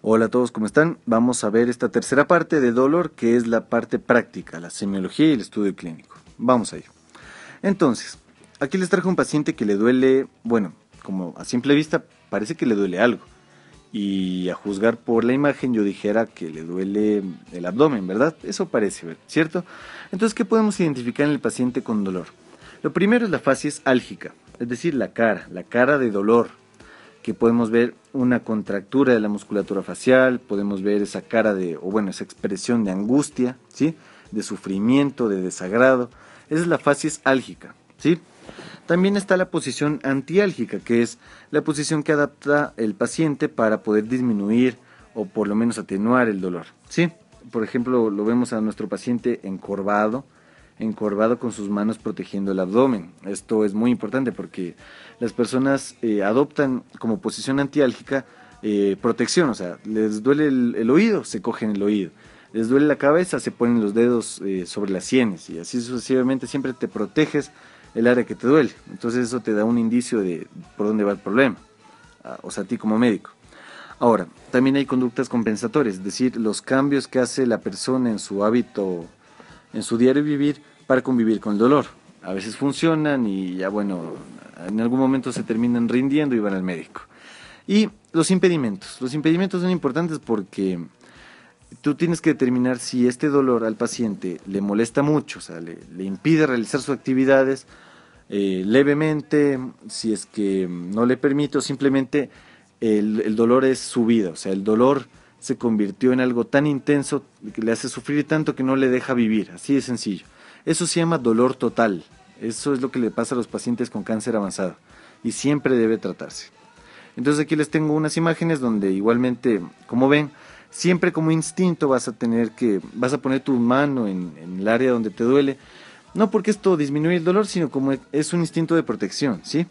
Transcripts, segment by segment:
Hola a todos, ¿cómo están? Vamos a ver esta tercera parte de dolor, que es la parte práctica, la semiología y el estudio clínico. Vamos a ello. Entonces, aquí les traje un paciente que le duele, bueno, como a simple vista parece que le duele algo. Y a juzgar por la imagen yo dijera que le duele el abdomen, ¿verdad? Eso parece, ¿cierto? Entonces, ¿qué podemos identificar en el paciente con dolor? Lo primero es la fascia álgica, es decir, la cara, la cara de dolor, que podemos ver una contractura de la musculatura facial, podemos ver esa cara de, o bueno, esa expresión de angustia, De sufrimiento, de desagrado. Esa es la fasis álgica, ¿sí? También está la posición antiálgica, que es la posición que adapta el paciente para poder disminuir o por lo menos atenuar el dolor, ¿sí? Por ejemplo, lo vemos a nuestro paciente encorvado, encorvado con sus manos protegiendo el abdomen. Esto es muy importante porque las personas eh, adoptan como posición antiálgica eh, protección, o sea, les duele el, oído, se cogen el oído, les duele la cabeza, se ponen los dedos eh, sobre las sienes y así sucesivamente siempre te proteges el área que te duele. Entonces eso te da un indicio de por dónde va el problema, o sea, a ti como médico. Ahora, también hay conductas compensatorias, es decir, los cambios que hace la persona en su hábito en su diario vivir para convivir con el dolor. A veces funcionan y ya bueno, en algún momento se terminan rindiendo y van al médico. Y los impedimentos. Los impedimentos son importantes porque tú tienes que determinar si este dolor al paciente le molesta mucho, o sea, le, impide realizar sus actividades eh, levemente, si es que no le permite o simplemente el, el, dolor es su vida, o sea, el dolor se convirtió en algo tan intenso que le hace sufrir tanto que no le deja vivir, así de sencillo. Eso se llama dolor total, eso es lo que le pasa a los pacientes con cáncer avanzado y siempre debe tratarse. Entonces aquí les tengo unas imágenes donde igualmente, como ven, siempre como instinto vas a tener que, vas a poner tu mano en, el área donde te duele, no porque esto disminuye el dolor, sino como es un instinto de protección, ¿sí?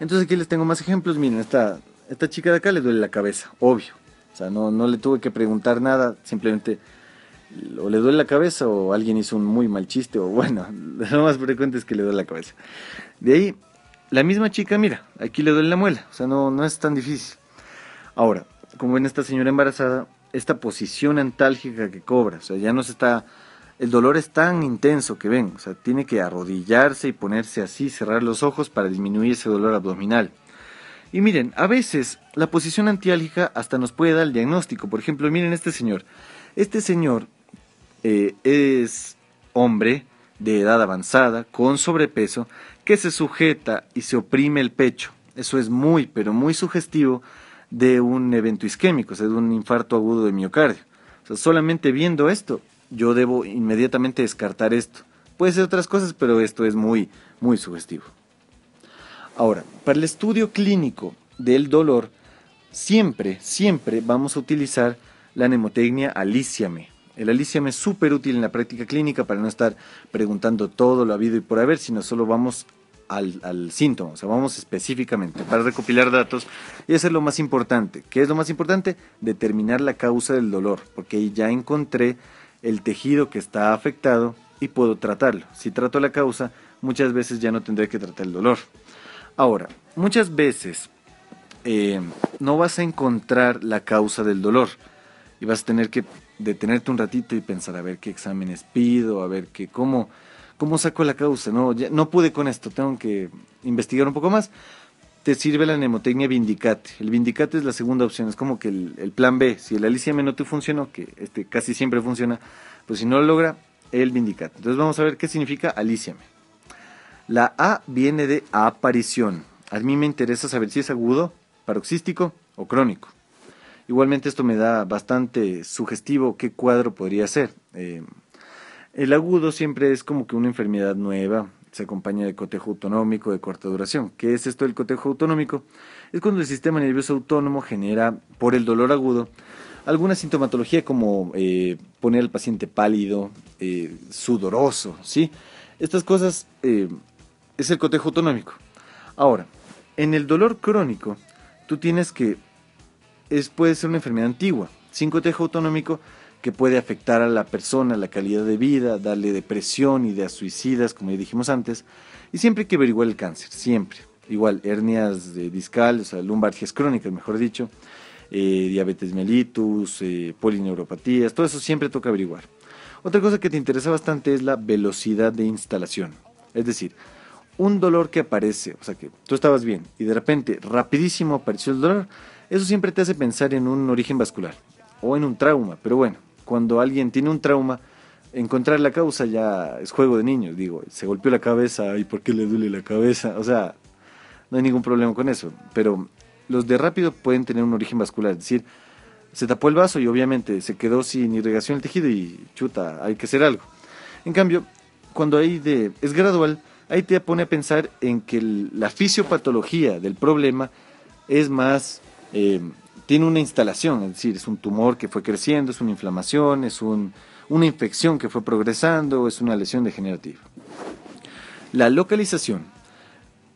Entonces aquí les tengo más ejemplos, miren, esta chica de acá le duele la cabeza, obvio o sea, no, no le tuve que preguntar nada, simplemente o le duele la cabeza o alguien hizo un muy mal chiste o bueno, lo más frecuente es que le duele la cabeza. De ahí, la misma chica, mira, aquí le duele la muela, o sea, no, no es tan difícil. Ahora, como ven esta señora embarazada, esta posición antálgica que cobra, o sea, ya no se está, el dolor es tan intenso que ven, o sea, tiene que arrodillarse y ponerse así, cerrar los ojos para disminuir ese dolor abdominal. Y miren, a veces la posición antiálgica hasta nos puede dar el diagnóstico. Por ejemplo, miren este señor. Este señor eh, es hombre de edad avanzada, con sobrepeso, que se sujeta y se oprime el pecho. Eso es muy, pero muy sugestivo de un evento isquémico, o sea, de un infarto agudo de miocardio. O sea, solamente viendo esto, yo debo inmediatamente descartar esto. Puede ser otras cosas, pero esto es muy, muy sugestivo. Ahora, para el estudio clínico del dolor, siempre, siempre vamos a utilizar la nemotecnia alíciame. El aliciame es súper útil en la práctica clínica para no estar preguntando todo lo habido y por haber, sino solo vamos al, al, síntoma, o sea, vamos específicamente para recopilar datos y eso es lo más importante. ¿Qué es lo más importante? Determinar la causa del dolor, porque ahí ya encontré el tejido que está afectado y puedo tratarlo. Si trato la causa, muchas veces ya no tendré que tratar el dolor. Ahora, muchas veces eh, no vas a encontrar la causa del dolor y vas a tener que detenerte un ratito y pensar a ver qué exámenes pido, a ver qué, cómo, cómo saco la causa. No, no pude con esto, tengo que investigar un poco más. Te sirve la mnemotecnia Vindicate. El Vindicate es la segunda opción, es como que el, plan B. Si el aliciame no te funcionó, que este casi siempre funciona, pues si no lo logra, el Vindicate. Entonces vamos a ver qué significa aliciame. La A viene de aparición. A mí me interesa saber si es agudo, paroxístico o crónico. Igualmente esto me da bastante sugestivo qué cuadro podría ser. Eh, el agudo siempre es como que una enfermedad nueva, se acompaña de cotejo autonómico de corta duración. ¿Qué es esto del cotejo autonómico? Es cuando el sistema nervioso autónomo genera, por el dolor agudo, alguna sintomatología como eh, poner al paciente pálido, eh, sudoroso, ¿sí? Estas cosas es el cotejo autonómico. Ahora, en el dolor crónico, tú tienes que, es, puede ser una enfermedad antigua, sin cotejo autonómico, que puede afectar a la persona, la calidad de vida, darle depresión, ideas suicidas, como ya dijimos antes, y siempre hay que averiguar el cáncer, siempre. Igual, hernias discales, o sea, lumbargias crónicas, mejor dicho, eh, diabetes mellitus, eh, polineuropatías, todo eso siempre toca averiguar. Otra cosa que te interesa bastante es la velocidad de instalación. Es decir, un dolor que aparece, o sea que tú estabas bien y de repente rapidísimo apareció el dolor, eso siempre te hace pensar en un origen vascular o en un trauma, pero bueno, cuando alguien tiene un trauma, encontrar la causa ya es juego de niños, digo, se golpeó la cabeza, ¿y por qué le duele la cabeza? O sea, no hay ningún problema con eso, pero los de rápido pueden tener un origen vascular, es decir, se tapó el vaso y obviamente se quedó sin irrigación el tejido y chuta, hay que hacer algo. En cambio, cuando hay de es gradual, ahí te pone a pensar en que la fisiopatología del problema es más, eh, tiene una instalación, es decir, es un tumor que fue creciendo, es una inflamación, es una infección que fue progresando, es una lesión degenerativa. La localización.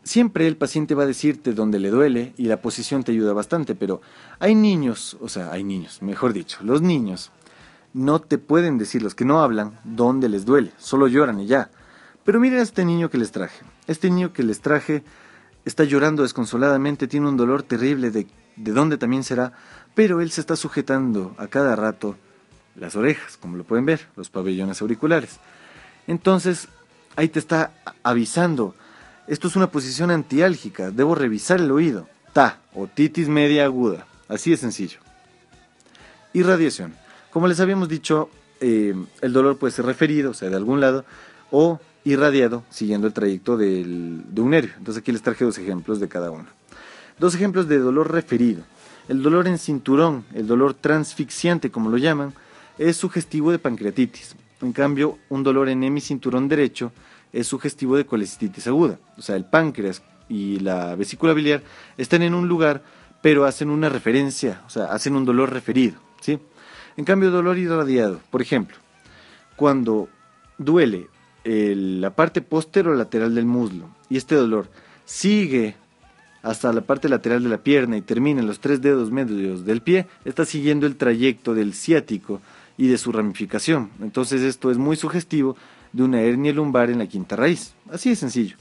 Siempre el paciente va a decirte dónde le duele y la posición te ayuda bastante, pero hay niños, o sea, hay niños, mejor dicho, los niños no te pueden decir, los que no hablan, dónde les duele, solo lloran y ya. Pero miren a este niño que les traje. Este niño que les traje está llorando desconsoladamente, tiene un dolor terrible de, de dónde también será, pero él se está sujetando a cada rato las orejas, como lo pueden ver, los pabellones auriculares. Entonces, ahí te está avisando. Esto es una posición antiálgica, debo revisar el oído. Ta, otitis media aguda, así de sencillo. Irradiación. Como les habíamos dicho, eh, el dolor puede ser referido, o sea, de algún lado, o irradiado siguiendo el trayecto de un nervio. Entonces aquí les traje dos ejemplos de cada uno. Dos ejemplos de dolor referido. El dolor en cinturón, el dolor transfixiante como lo llaman, es sugestivo de pancreatitis. En cambio, un dolor en hemicinturón derecho es sugestivo de colecistitis aguda. O sea, el páncreas y la vesícula biliar están en un lugar, pero hacen una referencia, o sea, hacen un dolor referido. ¿sí? En cambio, dolor irradiado, por ejemplo, cuando duele la parte posterolateral del muslo y este dolor sigue hasta la parte lateral de la pierna y termina en los tres dedos medios del pie, está siguiendo el trayecto del ciático y de su ramificación. Entonces esto es muy sugestivo de una hernia lumbar en la quinta raíz. Así de sencillo.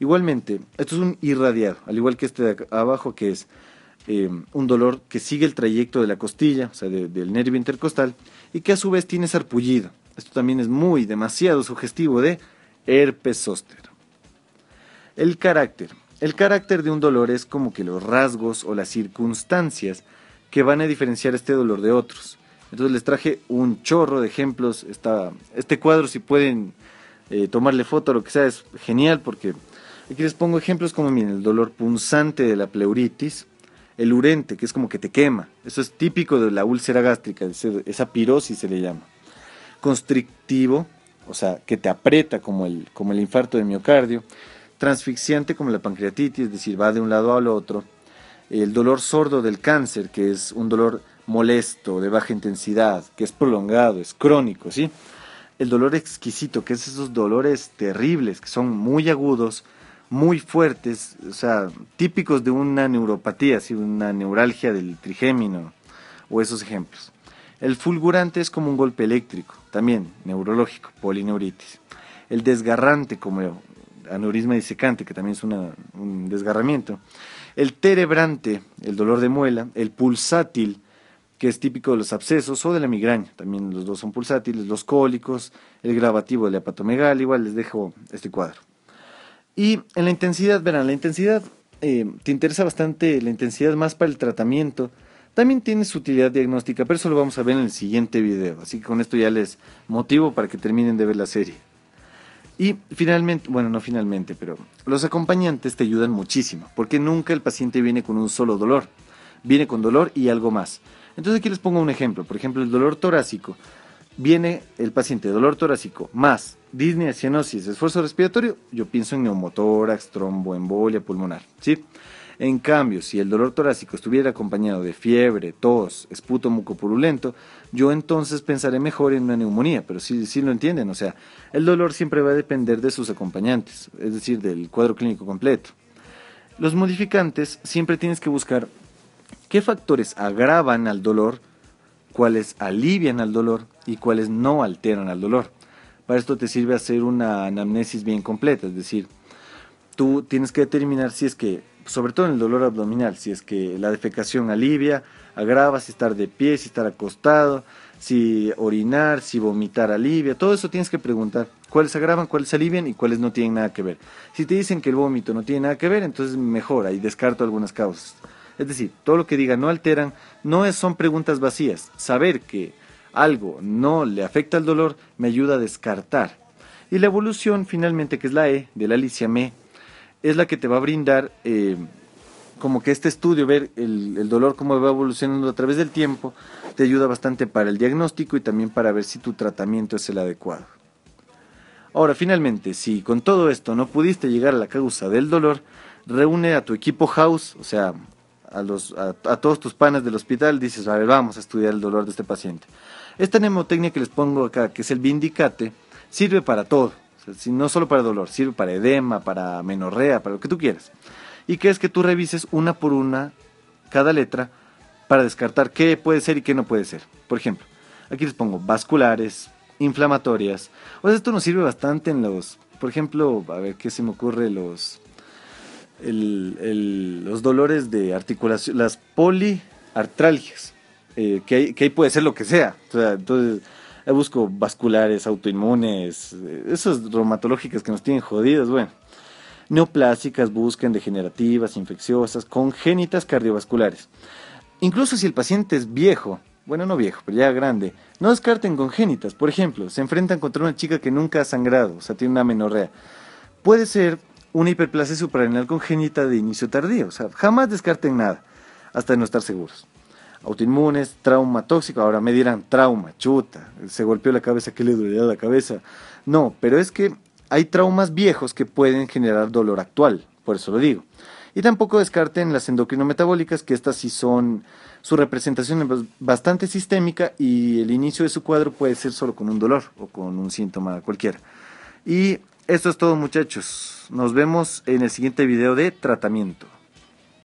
Igualmente, esto es un irradiado, al igual que este de abajo que es eh, un dolor que sigue el trayecto de la costilla, o sea, del nervio intercostal, y que a su vez tiene sarpullido esto también es muy demasiado sugestivo de herpes zóster. El carácter. El carácter de un dolor es como que los rasgos o las circunstancias que van a diferenciar este dolor de otros. Entonces les traje un chorro de ejemplos. este cuadro, si pueden eh, tomarle foto o lo que sea, es genial porque aquí les pongo ejemplos como, miren, el dolor punzante de la pleuritis, el urente, que es como que te quema. Eso es típico de la úlcera gástrica, esa pirosis se le llama constrictivo, o sea, que te aprieta como el, como el infarto de miocardio, transfixiante como la pancreatitis, es decir, va de un lado al otro, el dolor sordo del cáncer, que es un dolor molesto, de baja intensidad, que es prolongado, es crónico, ¿sí? El dolor exquisito, que es esos dolores terribles, que son muy agudos, muy fuertes, o sea, típicos de una neuropatía, una neuralgia del trigémino, o esos ejemplos. El fulgurante es como un golpe eléctrico, también neurológico, polineuritis. El desgarrante como aneurisma disecante, que también es un desgarramiento. El terebrante, el dolor de muela. El pulsátil, que es típico de los abscesos o de la migraña. También los dos son pulsátiles. Los cólicos, el gravativo de la Igual les dejo este cuadro. Y en la intensidad, verán, la intensidad eh, te interesa bastante la intensidad más para el tratamiento también tiene su utilidad diagnóstica, pero eso lo vamos a ver en el siguiente video. Así que con esto ya les motivo para que terminen de ver la serie. Y finalmente, bueno, no finalmente, pero los acompañantes te ayudan muchísimo, porque nunca el paciente viene con un solo dolor, viene con dolor y algo más. Entonces aquí les pongo un ejemplo, por ejemplo, el dolor torácico. Viene el paciente dolor torácico más disnea, cianosis, esfuerzo respiratorio, yo pienso en neumotórax, tromboembolia pulmonar, ¿sí? En cambio, si el dolor torácico estuviera acompañado de fiebre, tos, esputo mucopurulento, yo entonces pensaré mejor en una neumonía, pero si sí lo entienden, o sea, el dolor siempre va a depender de sus acompañantes, es decir, del cuadro clínico completo. Los modificantes siempre tienes que buscar qué factores agravan al dolor, cuáles alivian al dolor y cuáles no alteran al dolor. Para esto te sirve hacer una anamnesis bien completa, es decir, tú tienes que determinar si es que sobre todo en el dolor abdominal, si es que la defecación alivia, agrava, si estar de pie, si estar acostado, si orinar, si vomitar alivia, todo eso tienes que preguntar cuáles agravan, cuáles alivian y cuáles no tienen nada que ver. Si te dicen que el vómito no tiene nada que ver, entonces mejora y descarto algunas causas. Es decir, todo lo que diga no alteran, no es, son preguntas vacías. Saber que algo no le afecta al dolor me ayuda a descartar. Y la evolución finalmente, que es la E de la Alicia M es la que te va a brindar eh, como que este estudio, ver el, dolor cómo va evolucionando a través del tiempo, te ayuda bastante para el diagnóstico y también para ver si tu tratamiento es el adecuado. Ahora, finalmente, si con todo esto no pudiste llegar a la causa del dolor, reúne a tu equipo house, o sea, a, todos tus panes del hospital, dices, a ver, vamos a estudiar el dolor de este paciente. Esta mnemotecnia que les pongo acá, que es el vindicate, sirve para todo si no solo para dolor, sirve para edema, para menorrea, para lo que tú quieras. Y que es que tú revises una por una cada letra para descartar qué puede ser y qué no puede ser. Por ejemplo, aquí les pongo vasculares, inflamatorias. O sea, esto nos sirve bastante en los, por ejemplo, a ver qué se me ocurre, los, los dolores de articulación, las poliartralgias. Eh, que, ahí, puede ser lo que sea. O sea entonces busco vasculares, autoinmunes, eh, esas reumatológicas que nos tienen jodidas, bueno. Neoplásicas busquen degenerativas, infecciosas, congénitas cardiovasculares. Incluso si el paciente es viejo, bueno, no viejo, pero ya grande, no descarten congénitas. Por ejemplo, se enfrentan contra una chica que nunca ha sangrado, o sea, tiene una menorrea. Puede ser una hiperplasia suprarrenal congénita de inicio tardío, o sea, jamás descarten nada, hasta no estar seguros autoinmunes, trauma tóxico. Ahora me dirán trauma, chuta, se golpeó la cabeza, ¿qué le duele la cabeza? No, pero es que hay traumas viejos que pueden generar dolor actual, por eso lo digo. Y tampoco descarten las endocrinometabólicas, que estas sí son, su representación es bastante sistémica y el inicio de su cuadro puede ser solo con un dolor o con un síntoma cualquiera. Y esto es todo muchachos, nos vemos en el siguiente video de tratamiento.